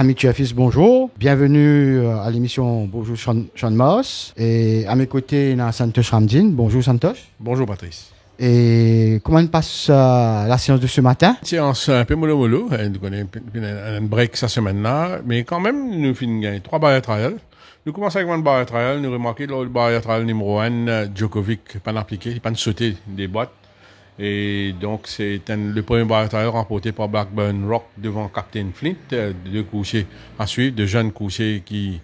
Ami Tuafis, bonjour. Bienvenue euh, à l'émission Bonjour Sean, Moss. Et à mes côtés, il y a Santosh Ramdin. Bonjour Santos. Bonjour Patrice. Et comment passe euh, la séance de ce matin Séance un peu mollo mollo. Nous connaît un break cette semaine-là. Mais quand même, nous finissons trois barrières trial. Nous commençons avec une barrière trial. Nous remarquons le barrière trial numéro 1, euh, Djokovic, pas appliqué, pas sauté des boîtes. Et donc, c'est le premier barrière-trail remporté par Blackburn Rock devant Captain Flint, euh, deux couchés à suivre, de jeunes couchers qui,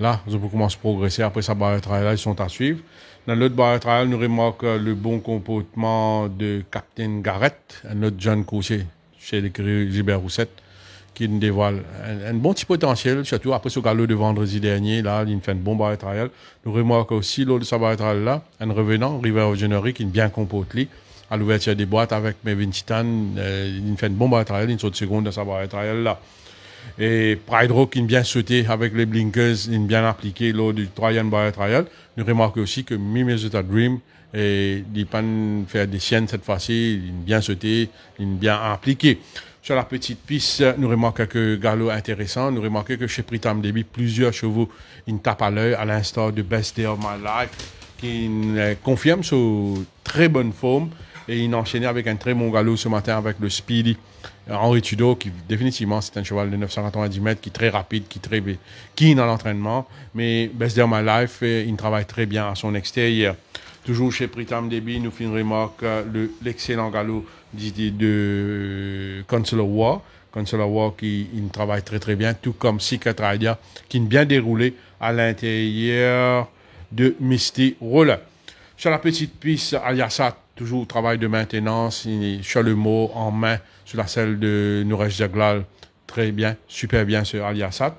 là, ils ont commencé à progresser. Après sa barre là ils sont à suivre. Dans l'autre barre trail nous remarquons euh, le bon comportement de Captain Garrett, un autre jeune coucher chez les Gilbert Rousset, qui nous dévoile un, bon petit potentiel, surtout après ce galop de vendredi dernier, là, il fait un bon barre trail Nous remarquons aussi l'autre de sa barre là, un revenant, River Generic, qui est bien comporté à l'ouverture des boîtes avec Mevin Titan. Euh, fait une bombe à une saute seconde dans sa barre à travail. là. Et Pride Rock, il bien sauté avec les Blinkers, il bien appliqué lors du troisième à Trial. Nous remarquons aussi que Minnesota Dream, et, il pas faire des siennes cette fois-ci, il bien sauté, il bien appliqué. Sur la petite piste, nous remarquons quelques galops intéressant. Nous remarquons que chez Pritam Déby, plusieurs chevaux, une tapent à l'œil, à l'instar de Best Day of My Life, qui euh, confirme sa très bonne forme. Et il enchaînait avec un très bon galop ce matin avec le Speedy euh, Henri Tudor qui définitivement c'est un cheval de 990 mètres, qui est très rapide, qui est très qui dans l'entraînement. Mais Best Day of My Life, il travaille très bien à son extérieur. Toujours chez Pritam Debi, nous finirons remarque euh, l'excellent galop de, de Consular War. Consular War qui il travaille très très bien, tout comme Secret Rider, qui est bien déroulé à l'intérieur de Misty Roller. Sur la petite piste, Aliasat toujours travail de maintenance, le mot, en main sur la selle de Nouresh Jaglal. Très bien, super bien sur Ali Assad.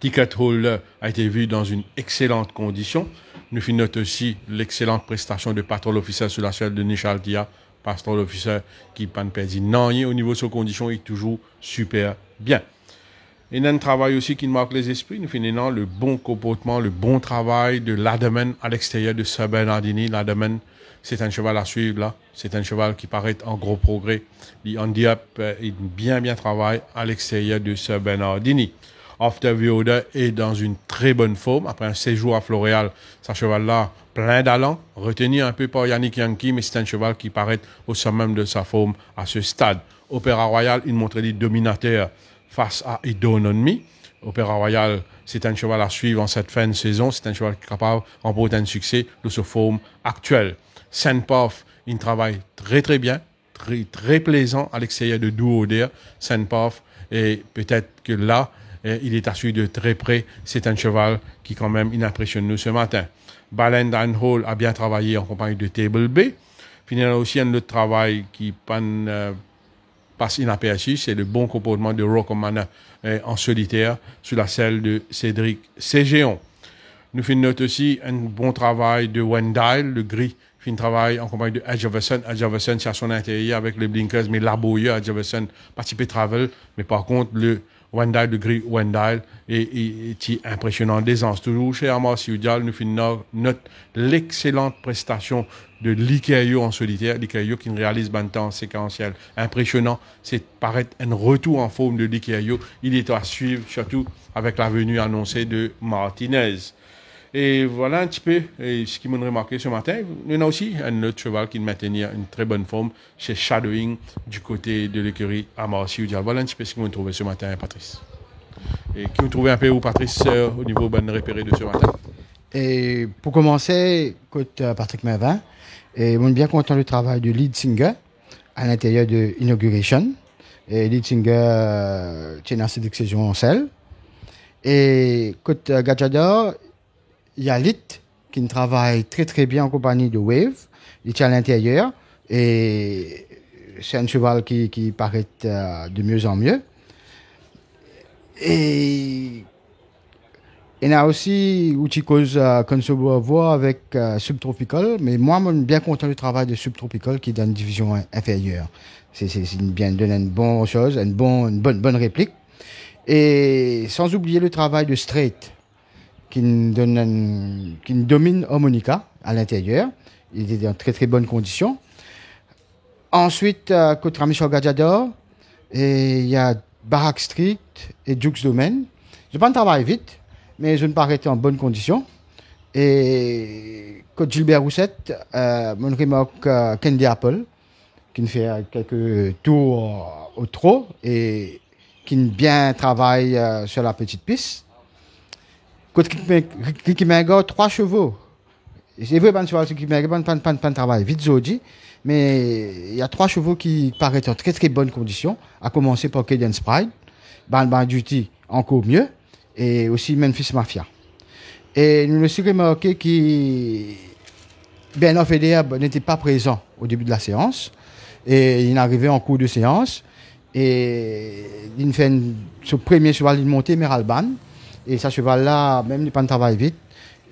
Ticket Hall a été vu dans une excellente condition. Nous finissons aussi l'excellente prestation de Patrol Officer sur la selle de Nishal Dia. Patrol Officer qui panne pas perdu non au niveau de ses conditions est toujours super bien. Et un travail aussi qui marque les esprits, nous le bon comportement, le bon travail de l'Ademen à l'extérieur de Sir Bernardini. L'Ademen, c'est un cheval à suivre là. C'est un cheval qui paraît en gros progrès. Il euh, il bien bien travaille à l'extérieur de Sir Bernardini. After Vioda est dans une très bonne forme. Après un séjour à Floréal, sa cheval-là, plein d'allant, retenu un peu par Yannick Yankee, mais c'est un cheval qui paraît au sommet de sa forme à ce stade. Opéra Royal, une montrée des dominataire face à Nonmi. Opéra Royal, c'est un cheval à suivre en cette fin de saison. C'est un cheval capable remporter un succès de sa forme actuelle. saint il travaille très très bien, très très plaisant à l'extérieur de Douaudère. Saint-Paf, et peut-être que là, eh, il est à suivre de très près. C'est un cheval qui quand même il impressionne nous ce matin. Balen Hall a bien travaillé en compagnie de Table B. Finalement aussi un autre travail qui panne passe inaperçu, c'est le bon comportement de Rockman eh, en solitaire sous la selle de Cédric Cégéon. Nous faisons note aussi un bon travail de Wendell, le gris, fait un travail en compagnie de Adjavason. Adjavason, c'est à son intérieur avec les Blinkers, mais Laboyer, Adjavason, participe Travel. Mais par contre, le Wendell de Gris Wendell et impressionnant d'aisance. Toujours chez Amos Yudial, nous finissons note l'excellente prestation de l'IKEAIO en solitaire, l'Ikeyo qui ne réalise pas de temps séquentiel. Impressionnant, c'est paraître un retour en forme de l'Ikeyo. Il est à suivre, surtout avec la venue annoncée de Martinez. Et voilà un petit peu ce qui m'a remarqué ce matin. Il y en a aussi un autre cheval qui maintenait une très bonne forme chez Shadowing du côté de l'écurie à Marseille. Voilà un petit peu ce qu'on trouvé ce matin, Patrice. Et qui vous trouvé un peu où Patrice euh, au niveau bonne repéré de ce matin. Et pour commencer, côté euh, Patrick Mervin, et on bien content du travail de lead singer à l'intérieur de Inauguration. Et lead singer euh, tient assez sélection en selle. Et côté euh, Gajador, il y a qui travaille très très bien en compagnie de Wave. Il est à l'intérieur et c'est un cheval qui, qui paraît euh, de mieux en mieux. Et il y a aussi qu'on euh, se voit avec euh, Subtropical, mais moi, je suis bien content du travail de Subtropical qui donne une division inférieure. C'est bien donner une bonne chose, une, bonne, bonne réplique. Et sans oublier le travail de Straight qui domine harmonica à l'intérieur. Il était en très très bonne condition. Ensuite, euh, côté Michel et il y a Barak Street et Jux Domain. Je pas travaille vite, mais je ne pas en bonne condition. Et côté Gilbert rousset euh, mon remarque euh, Candy Apple, qui ne fait quelques tours au trot et qui bien travaille euh, sur la petite piste. Quand qui a trois chevaux. C'est vrai, ben, tu vois, un bon pas pan travail vite, aujourd'hui. Mais il y a trois chevaux qui paraissent en très, très bonne condition. À commencer par Caden Pride, Ban Duty, encore mieux. Et aussi Memphis Mafia. Et nous aussi remarqué que Ben Federer n'était pas présent au début de la séance. Et il est arrivé en cours de séance. Et il fait une, ce premier cheval, il montait Meralban. Et se cheval-là, même pas ne travaille vite,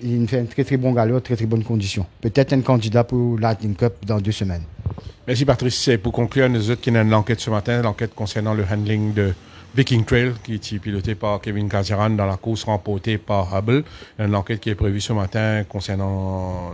il fait un très très bon galop, très très bonne condition. Peut-être un candidat pour la Lightning Cup dans deux semaines. Merci Patrice. Et pour conclure, nous autres qui une l'enquête ce matin, l'enquête concernant le handling de Viking Trail, qui est piloté par Kevin Kaziran dans la course remportée par Hubble. Une enquête qui est prévue ce matin concernant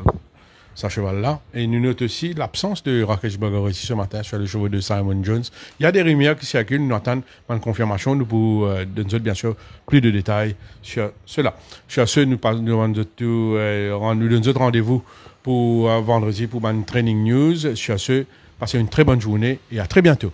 sa cheval-là. Et nous notons aussi l'absence de Rakesh Bogor ce matin sur le cheval de Simon Jones. Il y a des rumeurs qui circulent, nous attendons une confirmation, nous pour euh, donner bien sûr plus de détails sur cela. Sur ce, nous, euh, nous, donnons nous donnons rendez-vous pour euh, vendredi pour une training news. Sur ce, passez une très bonne journée et à très bientôt.